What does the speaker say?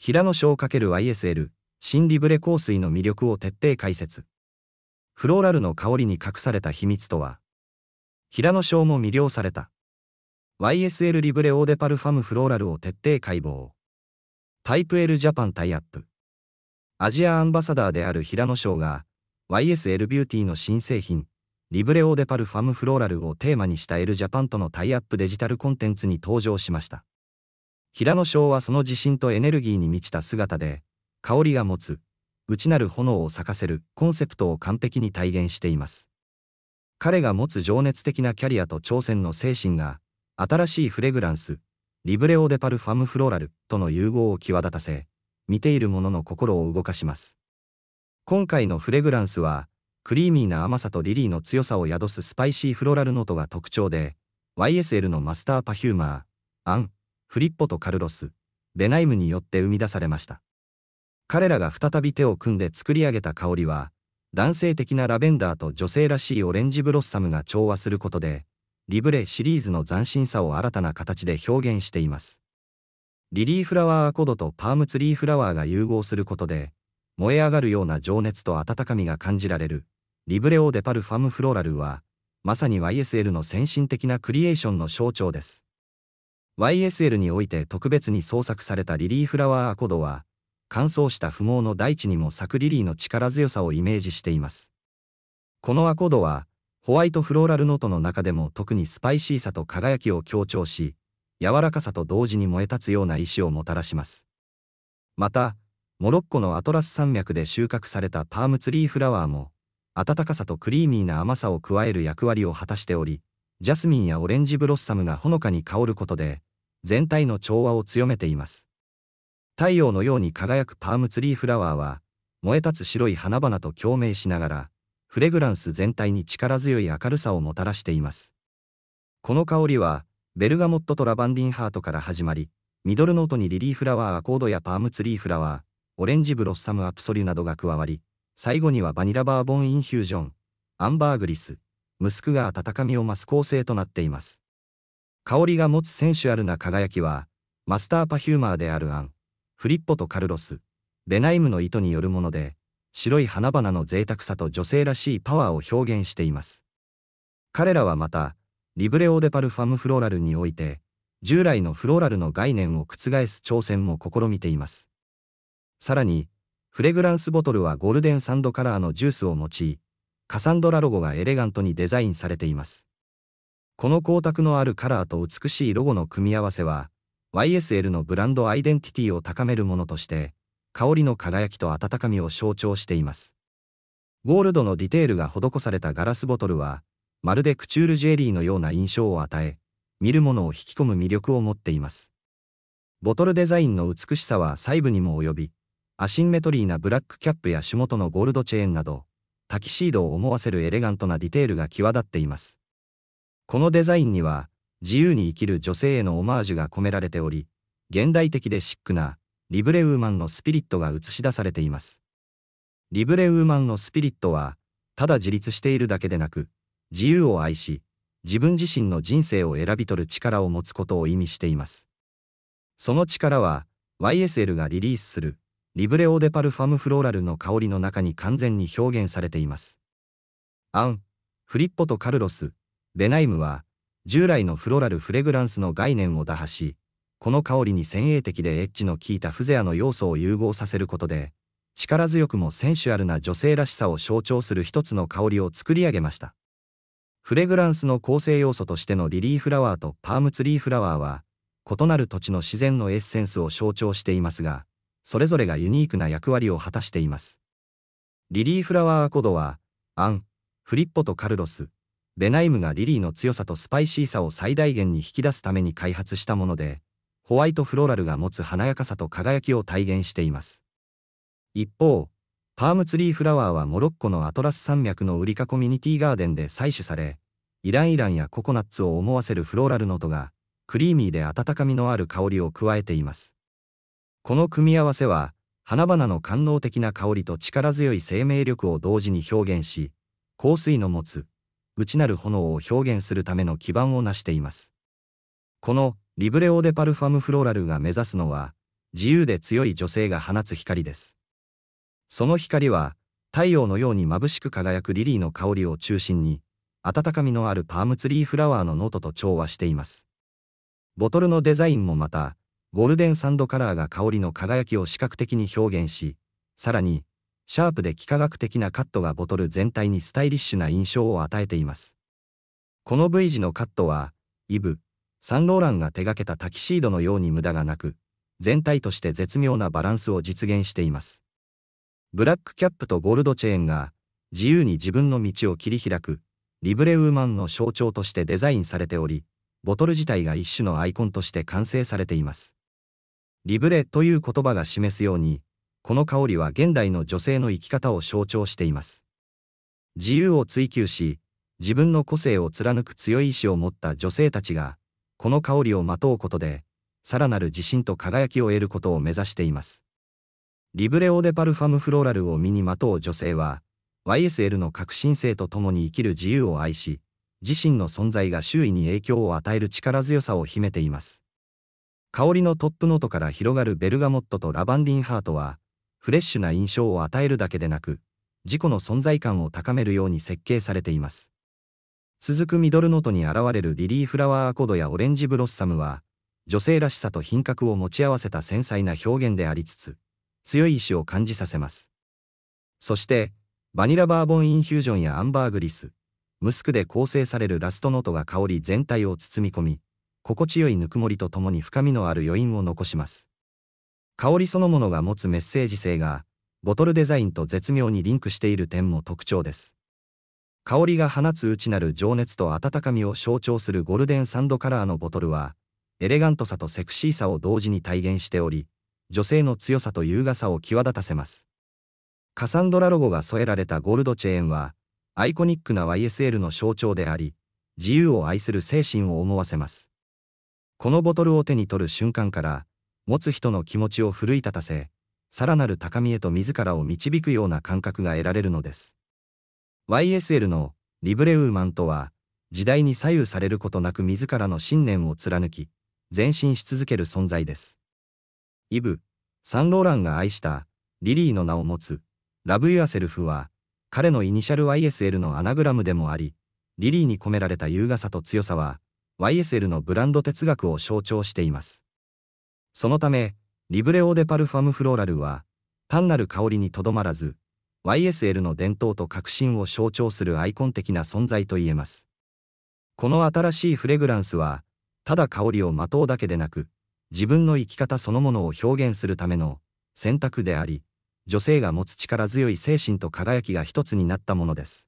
平野翔 ×YSL 新リブレ香水の魅力を徹底解説フローラルの香りに隠された秘密とは平野翔も魅了された YSL リブレオーデパルファムフローラルを徹底解剖タイプ L ジャパンタイアップアジアアンバサダーである平野翔が YSL ビューティーの新製品リブレオーデパルファムフローラルをテーマにした L ジャパンとのタイアップデジタルコンテンツに登場しました平野翔はその自信とエネルギーに満ちた姿で、香りが持つ、内なる炎を咲かせるコンセプトを完璧に体現しています。彼が持つ情熱的なキャリアと挑戦の精神が、新しいフレグランス、リブレオデパルファムフローラルとの融合を際立たせ、見ている者の心を動かします。今回のフレグランスは、クリーミーな甘さとリリーの強さを宿すスパイシーフローラルノートが特徴で、YSL のマスターパフューマー、アン、フリッポとカルロス、ベナイムによって生み出されました。彼らが再び手を組んで作り上げた香りは、男性的なラベンダーと女性らしいオレンジブロッサムが調和することで、リブレシリーズの斬新さを新たな形で表現しています。リリーフラワーアコードとパームツリーフラワーが融合することで、燃え上がるような情熱と温かみが感じられる、リブレオ・デパルファム・フローラルは、まさに YSL の先進的なクリエーションの象徴です。YSL において特別に創作されたリリーフラワーアコドは、乾燥した不毛の大地にも咲くリリーの力強さをイメージしています。このアコードは、ホワイトフローラルノートの中でも特にスパイシーさと輝きを強調し、柔らかさと同時に燃え立つような意志をもたらします。また、モロッコのアトラス山脈で収穫されたパームツリーフラワーも、暖かさとクリーミーな甘さを加える役割を果たしており、ジャスミンやオレンジブロッサムがほのかに香ることで、全体の調和を強めています。太陽のように輝くパームツリーフラワーは、燃え立つ白い花々と共鳴しながら、フレグランス全体に力強い明るさをもたらしています。この香りは、ベルガモットとラバンディンハートから始まり、ミドルノートにリリーフラワーアコードやパームツリーフラワー、オレンジブロッサムアプソリュなどが加わり、最後にはバニラバーボンインフュージョン、アンバーグリス、ムスクが温かみを増す構成となっています。香りが持つ選手あるな輝きは、マスターパフューマーであるアン、フリッポとカルロス、ベナイムの意図によるもので、白い花々の贅沢さと女性らしいパワーを表現しています。彼らはまた、リブレオーデパルファムフローラルにおいて、従来のフローラルの概念を覆す挑戦も試みています。さらに、フレグランスボトルはゴールデンサンドカラーのジュースを用い、カサンドラロゴがエレガントにデザインされています。この光沢のあるカラーと美しいロゴの組み合わせは、YSL のブランドアイデンティティを高めるものとして、香りの輝きと温かみを象徴しています。ゴールドのディテールが施されたガラスボトルは、まるでクチュールジュエリーのような印象を与え、見るものを引き込む魅力を持っています。ボトルデザインの美しさは細部にも及び、アシンメトリーなブラックキャップや霜元のゴールドチェーンなど、タキシードを思わせるエレガントなディテールが際立っています。このデザインには、自由に生きる女性へのオマージュが込められており、現代的でシックな、リブレウーマンのスピリットが映し出されています。リブレウーマンのスピリットは、ただ自立しているだけでなく、自由を愛し、自分自身の人生を選び取る力を持つことを意味しています。その力は、YSL がリリースする、リブレオデパルファムフローラルの香りの中に完全に表現されています。アン、フリッポとカルロス、ベナイムは、従来のフロラルフレグランスの概念を打破し、この香りに先鋭的でエッジの効いたフゼアの要素を融合させることで、力強くもセンシュアルな女性らしさを象徴する一つの香りを作り上げました。フレグランスの構成要素としてのリリーフラワーとパームツリーフラワーは、異なる土地の自然のエッセンスを象徴していますが、それぞれがユニークな役割を果たしています。リリーフラワーアコドは、アン、フリッポとカルロス、ベナイムがリリーの強さとスパイシーさを最大限に引き出すために開発したもので、ホワイトフローラルが持つ華やかさと輝きを体現しています。一方、パームツリーフラワーはモロッコのアトラス山脈のウリカコミュニティガーデンで採取され、イランイランやココナッツを思わせるフローラルの音が、クリーミーで温かみのある香りを加えています。この組み合わせは、花々の官能的な香りと力強い生命力を同時に表現し、香水の持つ内なる炎を表現するための基盤を成しています。このリブレオデパルファムフローラルが目指すのは、自由で強い女性が放つ光です。その光は、太陽のように眩しく輝くリリーの香りを中心に、温かみのあるパームツリーフラワーのノートと調和しています。ボトルのデザインもまた、ゴールデンサンドカラーが香りの輝きを視覚的に表現し、さらに、シャープで幾何学的なカットがボトル全体にスタイリッシュな印象を与えています。この V 字のカットは、イブ、サンローランが手掛けたタキシードのように無駄がなく、全体として絶妙なバランスを実現しています。ブラックキャップとゴールドチェーンが、自由に自分の道を切り開く、リブレウーマンの象徴としてデザインされており、ボトル自体が一種のアイコンとして完成されています。リブレという言葉が示すように、この香りは現代の女性の生き方を象徴しています。自由を追求し、自分の個性を貫く強い意志を持った女性たちが、この香りをまとうことで、さらなる自信と輝きを得ることを目指しています。リブレオ・デ・パルファム・フローラルを身にまとう女性は、YSL の革新性とともに生きる自由を愛し、自身の存在が周囲に影響を与える力強さを秘めています。香りのトップノートから広がるベルガモットとラバンディンハートは、フレッシュな印象を与えるだけでなく、自己の存在感を高めるように設計されています。続くミドルノートに現れるリリーフラワーアコードやオレンジブロッサムは、女性らしさと品格を持ち合わせた繊細な表現でありつつ、強い意志を感じさせます。そして、バニラバーボンインフュージョンやアンバーグリス、ムスクで構成されるラストノートが香り全体を包み込み、心地よいぬくもりとともに深みのある余韻を残します。香りそのものが持つメッセージ性が、ボトルデザインと絶妙にリンクしている点も特徴です。香りが放つ内なる情熱と温かみを象徴するゴールデンサンドカラーのボトルは、エレガントさとセクシーさを同時に体現しており、女性の強さと優雅さを際立たせます。カサンドラロゴが添えられたゴールドチェーンは、アイコニックな YSL の象徴であり、自由を愛する精神を思わせます。このボトルを手に取る瞬間から、持つ人の気持ちを奮い立たせ、さらなる高みへと自らを導くような感覚が得られるのです。YSL のリブレウーマンとは、時代に左右されることなく自らの信念を貫き、前進し続ける存在です。イブ、サンローランが愛したリリーの名を持つラブ・ユア・セルフは、彼のイニシャル YSL のアナグラムでもあり、リリーに込められた優雅さと強さは、YSL のブランド哲学を象徴しています。そのため、リブレオーデパルファムフローラルは、単なる香りにとどまらず、YSL の伝統と革新を象徴するアイコン的な存在といえます。この新しいフレグランスは、ただ香りをまとうだけでなく、自分の生き方そのものを表現するための選択であり、女性が持つ力強い精神と輝きが一つになったものです。